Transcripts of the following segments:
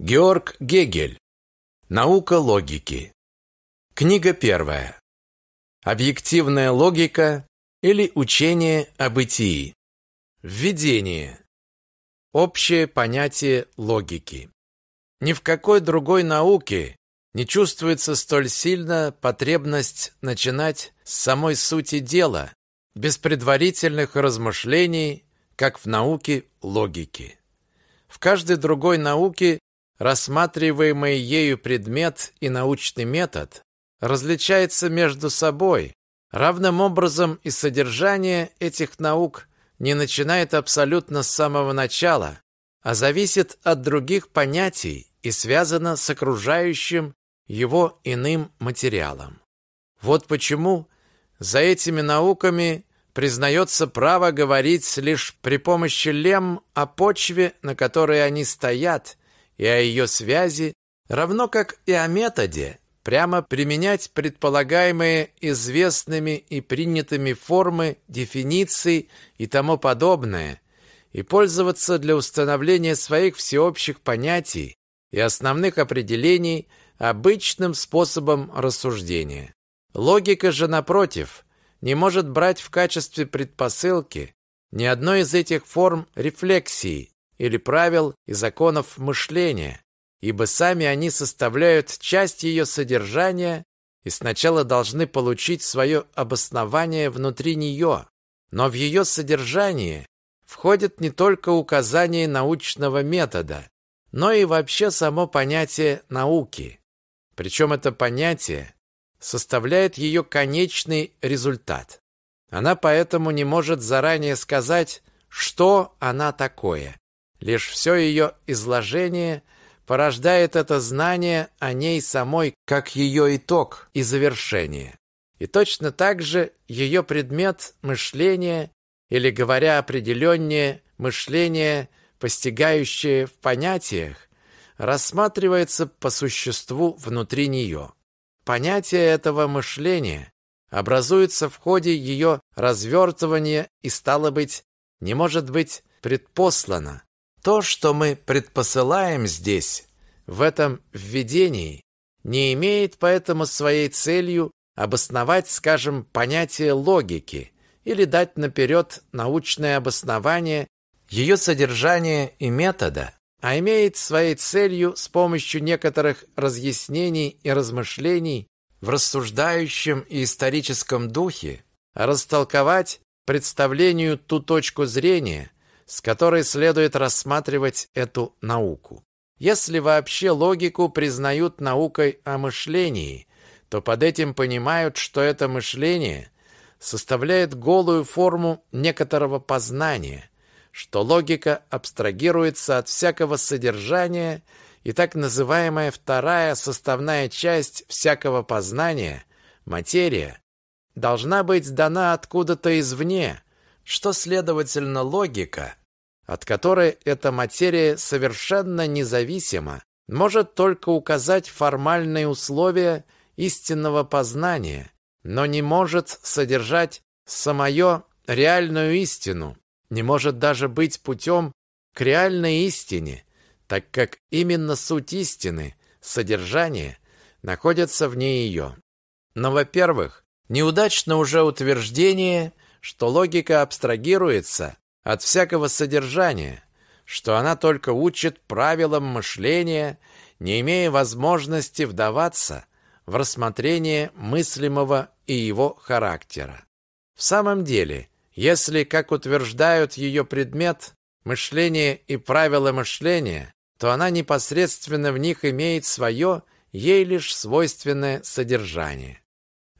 Георг Гегель. Наука логики. Книга первая. Объективная логика или учение о бытии. Введение. Общее понятие логики. Ни в какой другой науке не чувствуется столь сильно потребность начинать с самой сути дела, без предварительных размышлений, как в науке логики. В каждой другой науке Рассматриваемый ею предмет и научный метод различается между собой. Равным образом и содержание этих наук не начинает абсолютно с самого начала, а зависит от других понятий и связано с окружающим его иным материалом. Вот почему за этими науками признается право говорить лишь при помощи лем о почве, на которой они стоят, и о ее связи, равно как и о методе, прямо применять предполагаемые известными и принятыми формы, дефиниции и тому подобное, и пользоваться для установления своих всеобщих понятий и основных определений обычным способом рассуждения. Логика же, напротив, не может брать в качестве предпосылки ни одной из этих форм рефлексии, или правил и законов мышления, ибо сами они составляют часть ее содержания и сначала должны получить свое обоснование внутри нее. Но в ее содержание входят не только указания научного метода, но и вообще само понятие науки. Причем это понятие составляет ее конечный результат. Она поэтому не может заранее сказать, что она такое. Лишь все ее изложение порождает это знание о ней самой, как ее итог и завершение. И точно так же ее предмет мышления, или, говоря определеннее, мышление, постигающее в понятиях, рассматривается по существу внутри нее. Понятие этого мышления образуется в ходе ее развертывания и, стало быть, не может быть предпослано, то, что мы предпосылаем здесь, в этом введении, не имеет поэтому своей целью обосновать, скажем, понятие логики или дать наперед научное обоснование ее содержания и метода, а имеет своей целью с помощью некоторых разъяснений и размышлений в рассуждающем и историческом духе растолковать представлению ту точку зрения, с которой следует рассматривать эту науку. Если вообще логику признают наукой о мышлении, то под этим понимают, что это мышление составляет голую форму некоторого познания, что логика абстрагируется от всякого содержания и так называемая вторая составная часть всякого познания – материя – должна быть дана откуда-то извне, что, следовательно, логика – от которой эта материя совершенно независима, может только указать формальные условия истинного познания, но не может содержать самое реальную истину, не может даже быть путем к реальной истине, так как именно суть истины, содержание, находится вне ее. Но, во-первых, неудачно уже утверждение, что логика абстрагируется от всякого содержания, что она только учит правилам мышления, не имея возможности вдаваться в рассмотрение мыслимого и его характера. В самом деле, если, как утверждают ее предмет, мышление и правила мышления, то она непосредственно в них имеет свое, ей лишь свойственное содержание.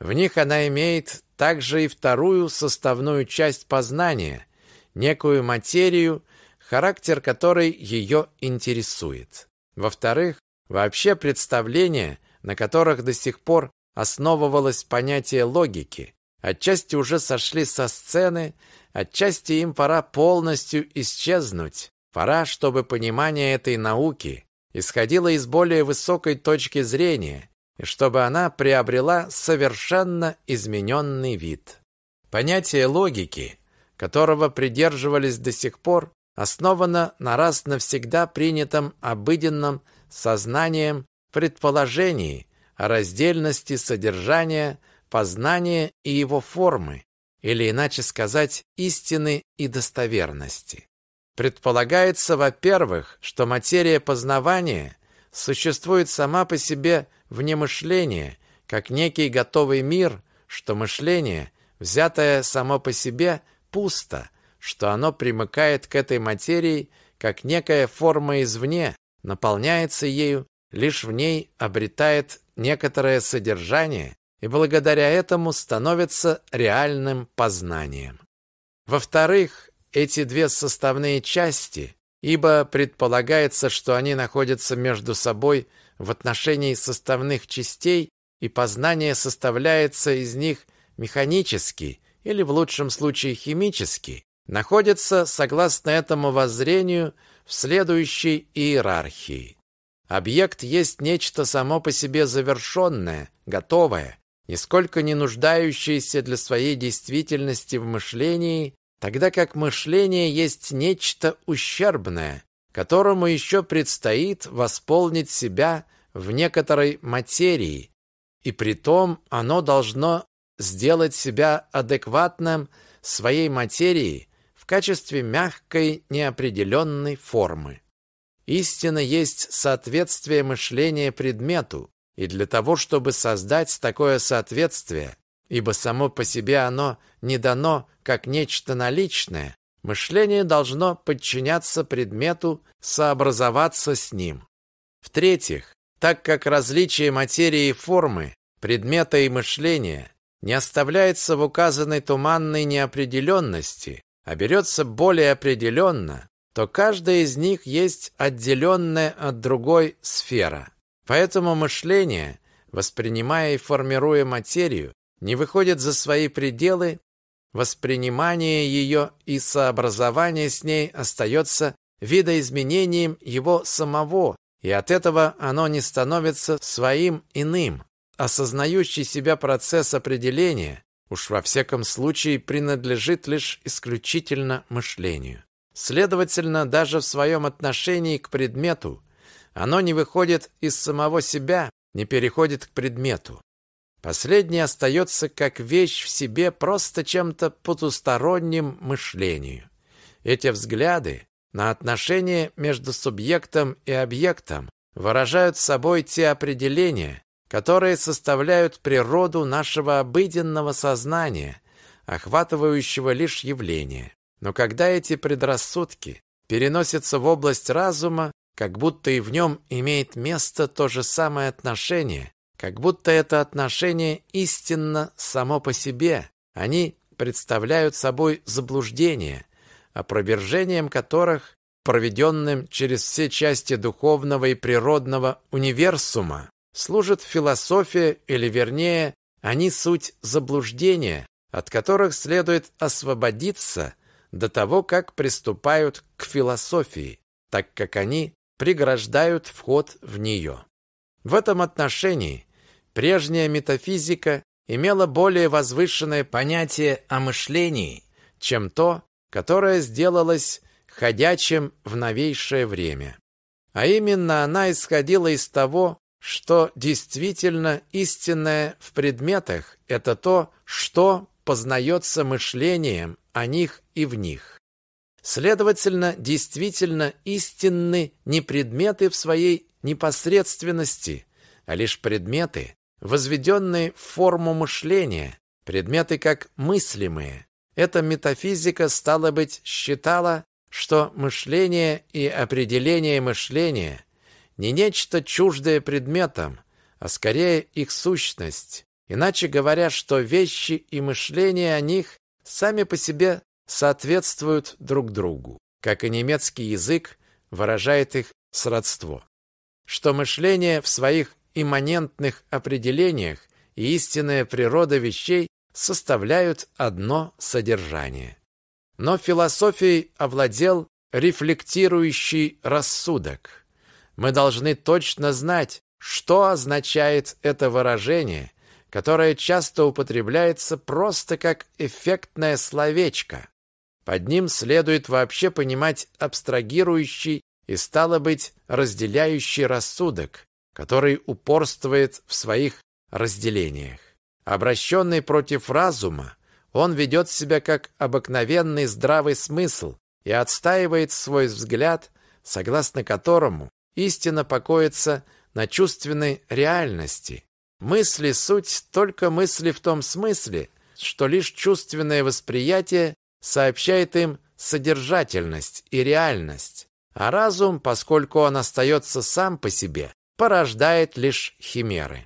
В них она имеет также и вторую составную часть познания, некую материю, характер которой ее интересует. Во-вторых, вообще представления, на которых до сих пор основывалось понятие логики, отчасти уже сошли со сцены, отчасти им пора полностью исчезнуть. Пора, чтобы понимание этой науки исходило из более высокой точки зрения, и чтобы она приобрела совершенно измененный вид. Понятие логики которого придерживались до сих пор, основано на раз навсегда принятом обыденном сознанием предположении о раздельности содержания, познания и его формы, или иначе сказать, истины и достоверности. Предполагается, во-первых, что материя познавания существует сама по себе вне мышления, как некий готовый мир, что мышление, взятое само по себе, пусто, что оно примыкает к этой материи как некая форма извне, наполняется ею, лишь в ней обретает некоторое содержание и благодаря этому становится реальным познанием. Во-вторых, эти две составные части, ибо предполагается, что они находятся между собой в отношении составных частей, и познание составляется из них механически, или в лучшем случае химический находится согласно этому воззрению, в следующей иерархии. Объект есть нечто само по себе завершенное, готовое, нисколько не нуждающееся для своей действительности в мышлении, тогда как мышление есть нечто ущербное, которому еще предстоит восполнить себя в некоторой материи, и при том оно должно сделать себя адекватным своей материи в качестве мягкой неопределенной формы. Истина есть соответствие мышления предмету, и для того, чтобы создать такое соответствие, ибо само по себе оно не дано как нечто наличное, мышление должно подчиняться предмету, сообразоваться с ним. В-третьих, так как различие материи и формы, предмета и мышления не оставляется в указанной туманной неопределенности, а берется более определенно, то каждая из них есть отделенная от другой сфера. Поэтому мышление, воспринимая и формируя материю, не выходит за свои пределы, воспринимание ее и сообразование с ней остается видоизменением его самого, и от этого оно не становится своим иным осознающий себя процесс определения, уж во всяком случае принадлежит лишь исключительно мышлению. Следовательно, даже в своем отношении к предмету оно не выходит из самого себя, не переходит к предмету. Последнее остается как вещь в себе просто чем-то потусторонним мышлению. Эти взгляды на отношения между субъектом и объектом выражают собой те определения, которые составляют природу нашего обыденного сознания, охватывающего лишь явление. Но когда эти предрассудки переносятся в область разума, как будто и в нем имеет место то же самое отношение, как будто это отношение истинно само по себе. Они представляют собой заблуждения, опровержением которых, проведенным через все части духовного и природного универсума, служит философия, или вернее, они суть заблуждения, от которых следует освободиться до того, как приступают к философии, так как они преграждают вход в нее. В этом отношении прежняя метафизика имела более возвышенное понятие о мышлении, чем то, которое сделалось ходячим в новейшее время. А именно она исходила из того, что действительно истинное в предметах – это то, что познается мышлением о них и в них. Следовательно, действительно истинны не предметы в своей непосредственности, а лишь предметы, возведенные в форму мышления, предметы как мыслимые. Эта метафизика, стала быть, считала, что мышление и определение мышления – не нечто чуждое предметам, а скорее их сущность. Иначе говоря, что вещи и мышление о них сами по себе соответствуют друг другу, как и немецкий язык выражает их сродство. Что мышление в своих имманентных определениях и истинная природа вещей составляют одно содержание. Но философией овладел рефлектирующий рассудок – мы должны точно знать, что означает это выражение, которое часто употребляется просто как эффектное словечко. Под ним следует вообще понимать абстрагирующий и, стало быть, разделяющий рассудок, который упорствует в своих разделениях. Обращенный против разума, он ведет себя как обыкновенный здравый смысл и отстаивает свой взгляд, согласно которому Истина покоится на чувственной реальности. Мысли – суть только мысли в том смысле, что лишь чувственное восприятие сообщает им содержательность и реальность, а разум, поскольку он остается сам по себе, порождает лишь химеры.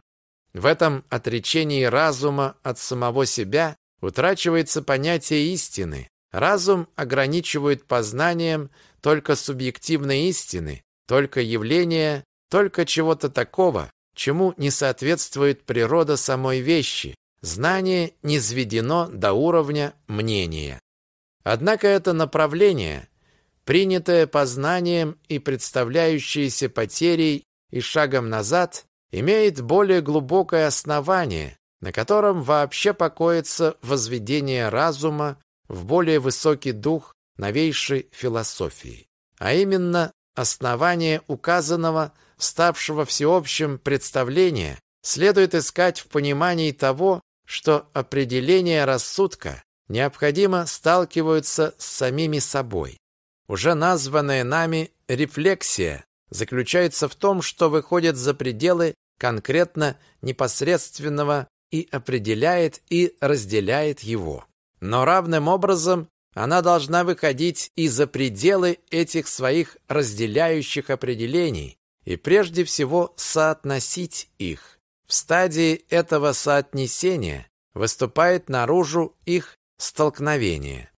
В этом отречении разума от самого себя утрачивается понятие истины. Разум ограничивает познанием только субъективной истины, только явление, только чего-то такого, чему не соответствует природа самой вещи. Знание не сведено до уровня мнения. Однако это направление, принятое познанием и представляющееся потерей и шагом назад, имеет более глубокое основание, на котором вообще покоится возведение разума в более высокий дух новейшей философии, а именно Основание указанного, ставшего всеобщим представления, следует искать в понимании того, что определения рассудка необходимо сталкиваются с самими собой. Уже названная нами рефлексия заключается в том, что выходит за пределы конкретно непосредственного и определяет и разделяет его. Но равным образом она должна выходить и за пределы этих своих разделяющих определений и прежде всего соотносить их. В стадии этого соотнесения выступает наружу их столкновение.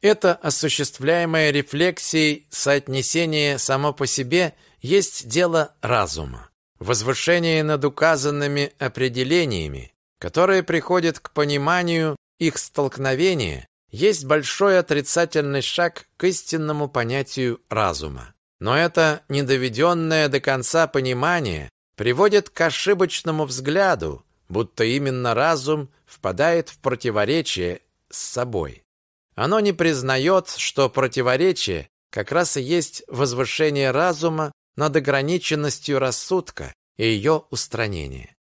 Это осуществляемое рефлексией соотнесение само по себе есть дело разума. Возвышение над указанными определениями, которое приходит к пониманию их столкновения есть большой отрицательный шаг к истинному понятию разума. Но это недоведенное до конца понимание приводит к ошибочному взгляду, будто именно разум впадает в противоречие с собой. Оно не признает, что противоречие как раз и есть возвышение разума над ограниченностью рассудка и ее устранение.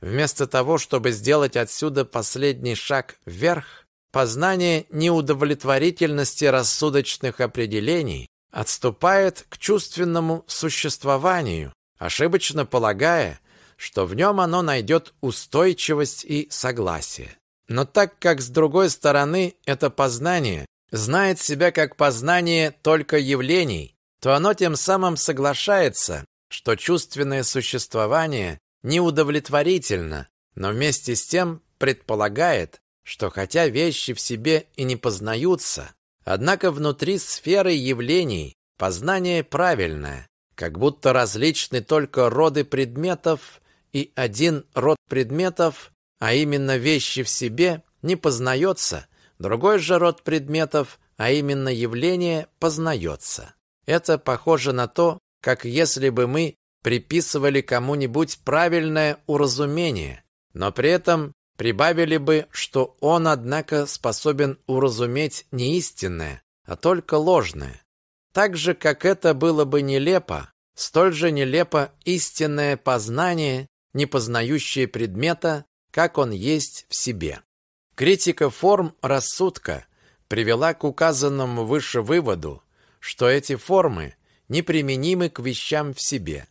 Вместо того, чтобы сделать отсюда последний шаг вверх, Познание неудовлетворительности рассудочных определений отступает к чувственному существованию, ошибочно полагая, что в нем оно найдет устойчивость и согласие. Но так как, с другой стороны, это познание знает себя как познание только явлений, то оно тем самым соглашается, что чувственное существование неудовлетворительно, но вместе с тем предполагает, что хотя вещи в себе и не познаются, однако внутри сферы явлений познание правильное, как будто различны только роды предметов и один род предметов, а именно вещи в себе, не познается, другой же род предметов, а именно явление, познается. Это похоже на то, как если бы мы приписывали кому-нибудь правильное уразумение, но при этом Прибавили бы, что он, однако, способен уразуметь не истинное, а только ложное. Так же, как это было бы нелепо, столь же нелепо истинное познание, не познающее предмета, как он есть в себе. Критика форм рассудка привела к указанному выше выводу, что эти формы неприменимы к вещам в себе.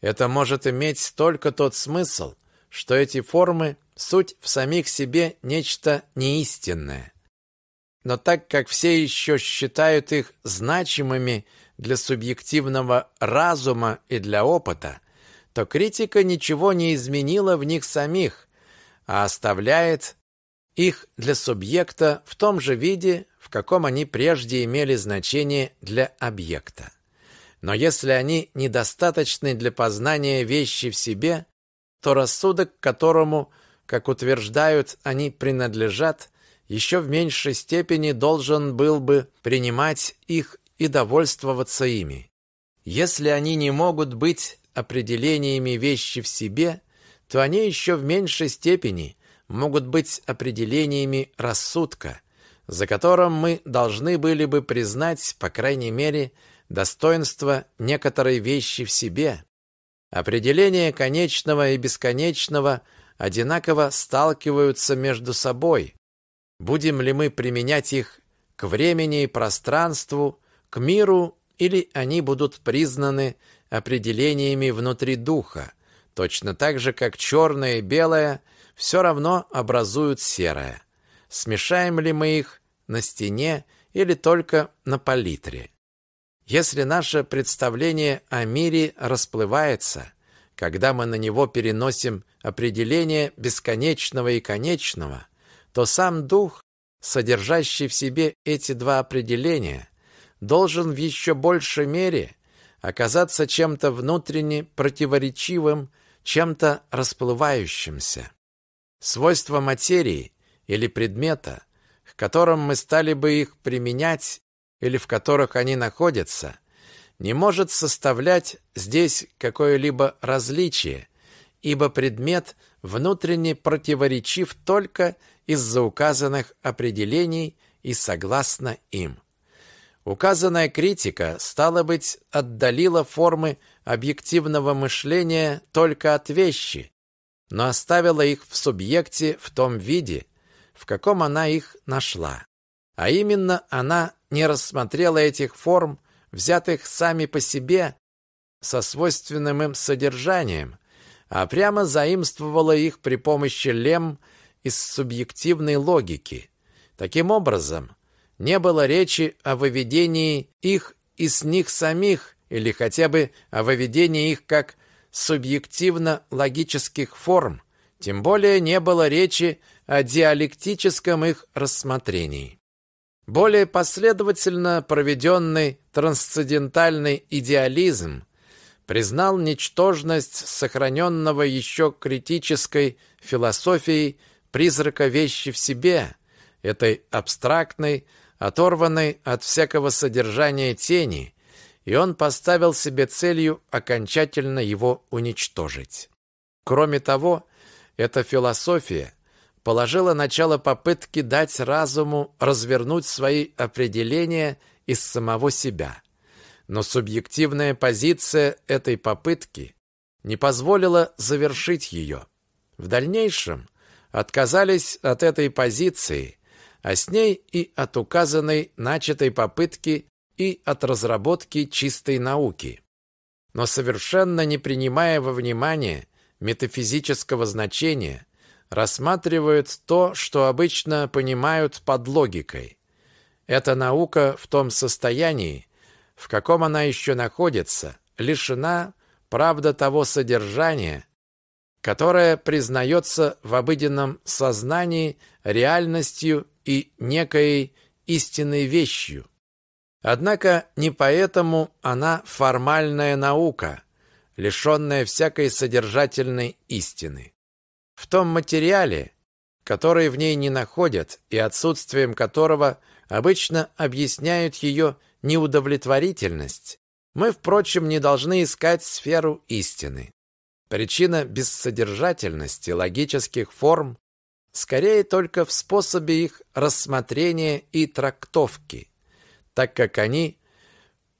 Это может иметь только тот смысл, что эти формы – суть в самих себе нечто неистинное. Но так как все еще считают их значимыми для субъективного разума и для опыта, то критика ничего не изменила в них самих, а оставляет их для субъекта в том же виде, в каком они прежде имели значение для объекта. Но если они недостаточны для познания вещи в себе, то рассудок, которому, как утверждают, они принадлежат, еще в меньшей степени должен был бы принимать их и довольствоваться ими. Если они не могут быть определениями вещи в себе, то они еще в меньшей степени могут быть определениями рассудка, за которым мы должны были бы признать, по крайней мере, достоинство некоторой вещи в себе, Определения конечного и бесконечного одинаково сталкиваются между собой. Будем ли мы применять их к времени и пространству, к миру, или они будут признаны определениями внутри духа, точно так же, как черное и белое все равно образуют серое. Смешаем ли мы их на стене или только на палитре? Если наше представление о мире расплывается, когда мы на него переносим определение бесконечного и конечного, то сам дух, содержащий в себе эти два определения, должен в еще большей мере оказаться чем-то внутренне противоречивым, чем-то расплывающимся. Свойства материи или предмета, к которым мы стали бы их применять, или в которых они находятся, не может составлять здесь какое-либо различие, ибо предмет внутренне противоречив только из-за указанных определений и согласно им. Указанная критика, стало быть, отдалила формы объективного мышления только от вещи, но оставила их в субъекте в том виде, в каком она их нашла. А именно, она не рассмотрела этих форм, взятых сами по себе, со свойственным им содержанием, а прямо заимствовала их при помощи лем из субъективной логики. Таким образом, не было речи о выведении их из них самих или хотя бы о выведении их как субъективно-логических форм, тем более не было речи о диалектическом их рассмотрении. Более последовательно проведенный трансцендентальный идеализм признал ничтожность сохраненного еще критической философией призрака вещи в себе, этой абстрактной, оторванной от всякого содержания тени, и он поставил себе целью окончательно его уничтожить. Кроме того, эта философия положила начало попытке дать разуму развернуть свои определения из самого себя. Но субъективная позиция этой попытки не позволила завершить ее. В дальнейшем отказались от этой позиции, а с ней и от указанной начатой попытки и от разработки чистой науки. Но совершенно не принимая во внимание метафизического значения рассматривают то, что обычно понимают под логикой. Эта наука в том состоянии, в каком она еще находится, лишена, правда, того содержания, которое признается в обыденном сознании реальностью и некой истинной вещью. Однако не поэтому она формальная наука, лишенная всякой содержательной истины. В том материале, который в ней не находят и отсутствием которого обычно объясняют ее неудовлетворительность, мы, впрочем, не должны искать сферу истины. Причина бессодержательности логических форм скорее только в способе их рассмотрения и трактовки, так как они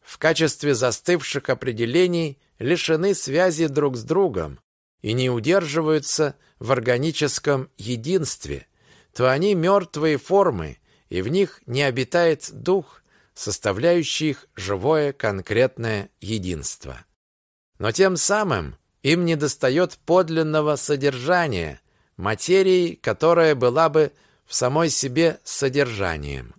в качестве застывших определений лишены связи друг с другом и не удерживаются в органическом единстве, то они мертвые формы, и в них не обитает дух, составляющий их живое конкретное единство. Но тем самым им недостает подлинного содержания, материи, которая была бы в самой себе содержанием.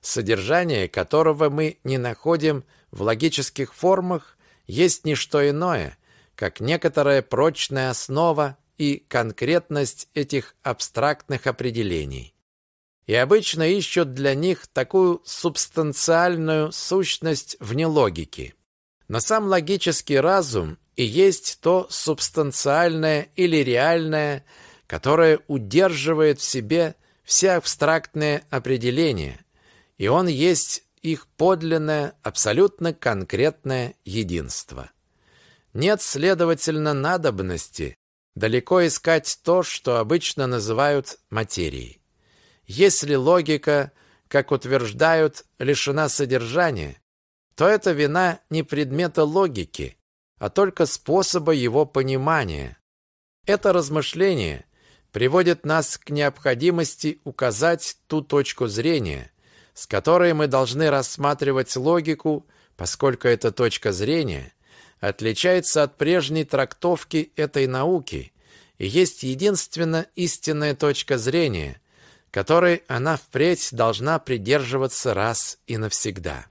Содержание, которого мы не находим в логических формах, есть не что иное, как некоторая прочная основа и конкретность этих абстрактных определений. И обычно ищут для них такую субстанциальную сущность вне логики. Но сам логический разум и есть то субстанциальное или реальное, которое удерживает в себе все абстрактные определения, и он есть их подлинное, абсолютно конкретное единство. Нет, следовательно, надобности далеко искать то, что обычно называют материей. Если логика, как утверждают, лишена содержания, то это вина не предмета логики, а только способа его понимания. Это размышление приводит нас к необходимости указать ту точку зрения, с которой мы должны рассматривать логику, поскольку эта точка зрения отличается от прежней трактовки этой науки и есть единственно истинная точка зрения, которой она впредь должна придерживаться раз и навсегда.